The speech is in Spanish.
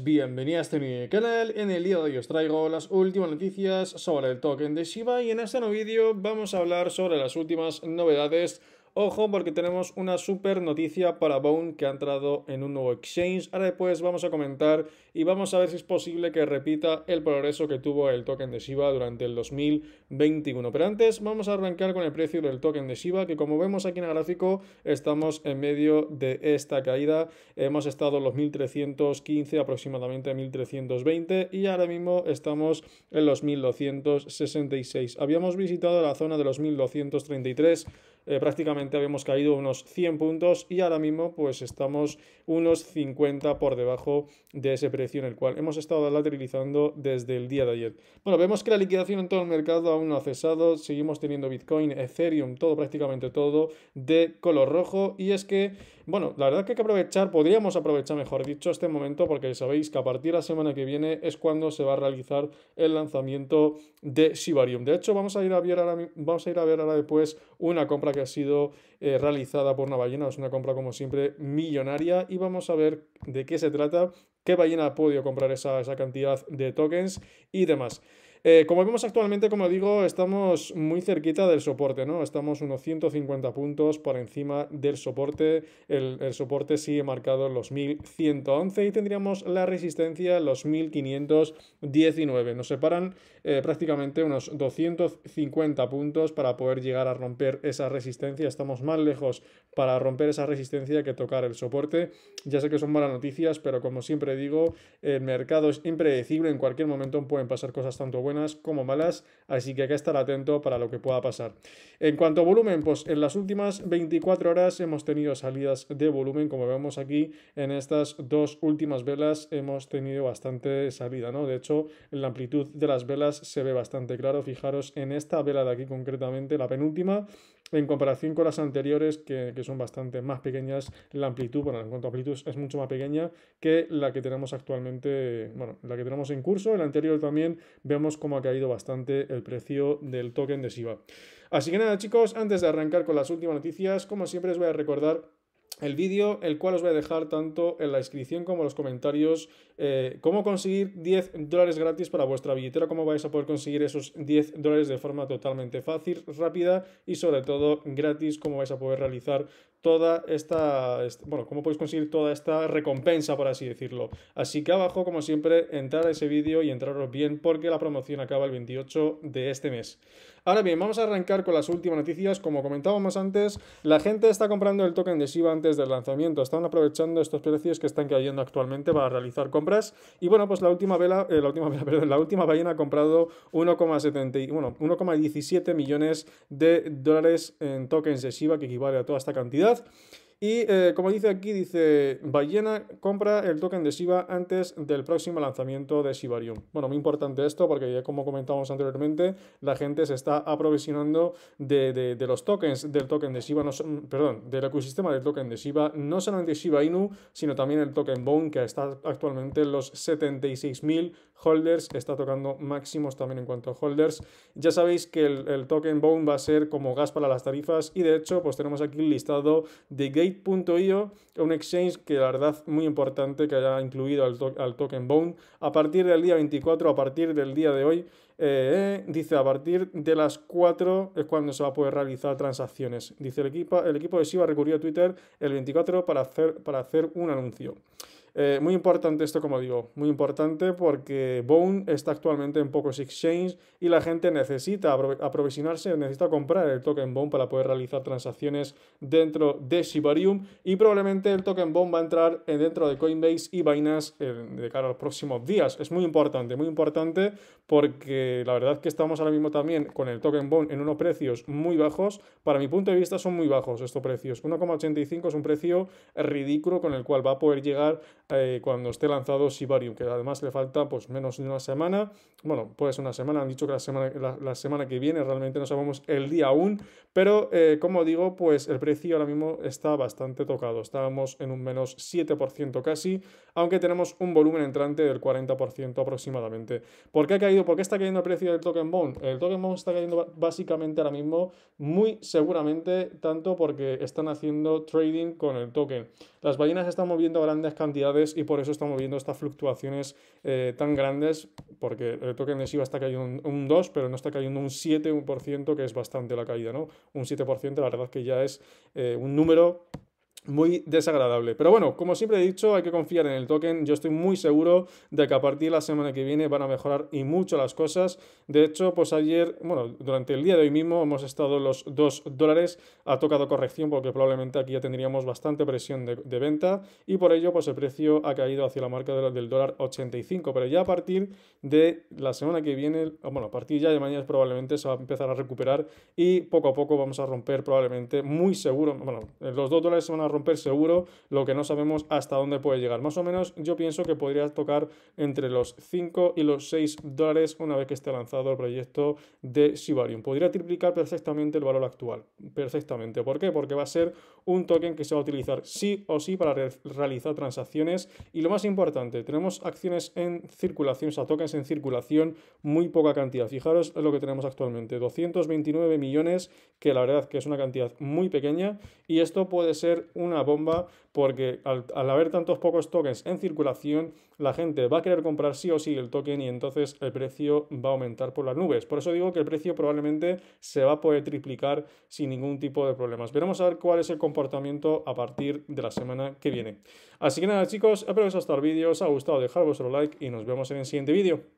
Bienvenidos a mi este canal, en el día de hoy os traigo las últimas noticias sobre el token de Shiba y en este nuevo vídeo vamos a hablar sobre las últimas novedades Ojo porque tenemos una super noticia para Bone que ha entrado en un nuevo exchange. Ahora después vamos a comentar y vamos a ver si es posible que repita el progreso que tuvo el token de Shiba durante el 2021. Pero antes vamos a arrancar con el precio del token de Shiba que como vemos aquí en el gráfico estamos en medio de esta caída. Hemos estado en los 1315 aproximadamente 1320 y ahora mismo estamos en los 1266. Habíamos visitado la zona de los 1233 eh, prácticamente habíamos caído unos 100 puntos y ahora mismo pues estamos unos 50 por debajo de ese precio en el cual hemos estado lateralizando desde el día de ayer. Bueno, vemos que la liquidación en todo el mercado aún no ha cesado, seguimos teniendo Bitcoin, Ethereum, todo prácticamente todo de color rojo y es que, bueno, la verdad que hay que aprovechar, podríamos aprovechar mejor dicho este momento porque sabéis que a partir de la semana que viene es cuando se va a realizar el lanzamiento de Shibarium. De hecho, vamos a ir a ver vamos a ir a ver ahora después una compra que que ha sido eh, realizada por una ballena. Es una compra, como siempre, millonaria. Y vamos a ver de qué se trata, qué ballena ha podido comprar esa, esa cantidad de tokens y demás. Eh, como vemos actualmente, como digo, estamos muy cerquita del soporte, ¿no? Estamos unos 150 puntos por encima del soporte. El, soporte sigue marcado en los 1111 y tendríamos la resistencia los 1519. Nos separan eh, prácticamente unos 250 puntos para poder llegar a romper esa resistencia. Estamos más lejos para romper esa resistencia que tocar el soporte. Ya sé que son malas noticias, pero como siempre digo, el mercado es impredecible. En cualquier momento pueden pasar cosas tanto buenas buenas como malas, así que hay que estar atento para lo que pueda pasar. En cuanto a volumen, pues en las últimas 24 horas hemos tenido salidas de volumen, como vemos aquí en estas dos últimas velas hemos tenido bastante salida, ¿no? De hecho, en la amplitud de las velas se ve bastante claro, fijaros en esta vela de aquí concretamente, la penúltima, en comparación con las anteriores, que, son bastante más pequeñas, la amplitud, bueno, en cuanto a amplitud es mucho más pequeña que la que tenemos actualmente, bueno, la que tenemos en curso, en la anterior también vemos cómo ha caído bastante el precio del token de SIBA. Así que nada chicos, antes de arrancar con las últimas noticias, como siempre os voy a recordar el vídeo, el cual os voy a dejar tanto en la descripción como en los comentarios, eh, cómo conseguir 10 dólares gratis para vuestra billetera, cómo vais a poder conseguir esos 10 dólares de forma totalmente fácil, rápida y sobre todo gratis, cómo vais a poder realizar toda esta, bueno, cómo podéis conseguir toda esta recompensa, por así decirlo. Así que abajo, como siempre, entrar a ese vídeo y entraros bien porque la promoción acaba el 28 de este mes. Ahora bien, vamos a arrancar con las últimas noticias. Como comentábamos antes, la gente está comprando el token de Shiba antes del lanzamiento. Están aprovechando estos precios que están cayendo actualmente para realizar compras. Y bueno, pues la última vela, eh, la última vela, perdón, la última ballena ha comprado 1,17 millones de dólares en tokens de Shiba, que equivale a toda esta cantidad. Y eh, como dice aquí, dice, Ballena compra el token de Shiba antes del próximo lanzamiento de Shibarium. Bueno, muy importante esto porque ya como comentábamos anteriormente, la gente se está aprovisionando de, los tokens del token de Shiba, mm, perdón, del ecosistema del token de Shiba, no solamente Shiba Inu, sino también el token Bone que está actualmente en los 76.000 holders, está tocando máximos también en cuanto a holders. Ya sabéis que el, token Bone va a ser como gas para las tarifas y de hecho pues tenemos aquí el listado de gate un exchange que la verdad muy importante que haya incluido al, token Bone. A partir del día 24, a partir del día de hoy, eh, dice a partir de las 4 es cuando se va a poder realizar transacciones. Dice el equipo, el equipo de SIBA recurrió a Twitter el 24 para hacer, para hacer un anuncio. Eh, muy importante esto, como digo, muy importante porque Bone está actualmente en pocos exchanges y la gente necesita aprovisionarse, necesita comprar el token Bone para poder realizar transacciones dentro de Shibarium y probablemente el token Bone va a entrar dentro de Coinbase y Binance eh, de cara a los próximos días. Es muy importante, muy importante porque la verdad que estamos ahora mismo también con el token Bone en unos precios muy bajos. Para mi punto de vista son muy bajos estos precios. 1,85 es un precio ridículo con el cual va a poder llegar eh, cuando esté lanzado Shibarium, que además le falta pues menos de una semana. Bueno, pues una semana, han dicho que la semana, la, semana que viene, realmente no sabemos el día aún, pero eh, como digo, pues el precio ahora mismo está bastante tocado. Estábamos en un menos 7% casi, aunque tenemos un volumen entrante del 40% aproximadamente. ¿Por qué ha caído? ¿Por qué está cayendo el precio del token bond? El token bond está cayendo básicamente ahora mismo, muy seguramente, tanto porque están haciendo trading con el token. Las ballenas están moviendo grandes cantidades y por eso estamos viendo estas fluctuaciones eh, tan grandes, porque el token de SIVA está cayendo un, 2, pero no está cayendo un 7%, que es bastante la caída, ¿no? Un 7%, la verdad que ya es eh, un número muy desagradable. Pero bueno, como siempre he dicho, hay que confiar en el token. Yo estoy muy seguro de que a partir de la semana que viene van a mejorar y mucho las cosas. De hecho, pues ayer, bueno, durante el día de hoy mismo hemos estado los 2 dólares. Ha tocado corrección porque probablemente aquí ya tendríamos bastante presión de, venta y por ello, pues el precio ha caído hacia la marca del dólar 85. Pero ya a partir de la semana que viene, bueno, a partir ya de mañana probablemente se va a empezar a recuperar y poco a poco vamos a romper probablemente muy seguro, bueno, los 2 dólares se van a romper seguro, lo que no sabemos hasta dónde puede llegar. Más o menos yo pienso que podría tocar entre los 5 y los 6 dólares una vez que esté lanzado el proyecto de Shibarium. Podría triplicar perfectamente el valor actual, perfectamente. ¿Por qué? Porque va a ser un token que se va a utilizar sí o sí para realizar transacciones y lo más importante, tenemos acciones en circulación, o sea, tokens en circulación, muy poca cantidad. Fijaros lo que tenemos actualmente, 229 millones, que la verdad que es una cantidad muy pequeña y esto puede ser un una bomba porque al, haber tantos pocos tokens en circulación, la gente va a querer comprar sí o sí el token y entonces el precio va a aumentar por las nubes. Por eso digo que el precio probablemente se va a poder triplicar sin ningún tipo de problemas. Veremos a ver cuál es el comportamiento a partir de la semana que viene. Así que nada chicos, espero que os haya gustado el vídeo, os ha gustado dejar vuestro like y nos vemos en el siguiente vídeo.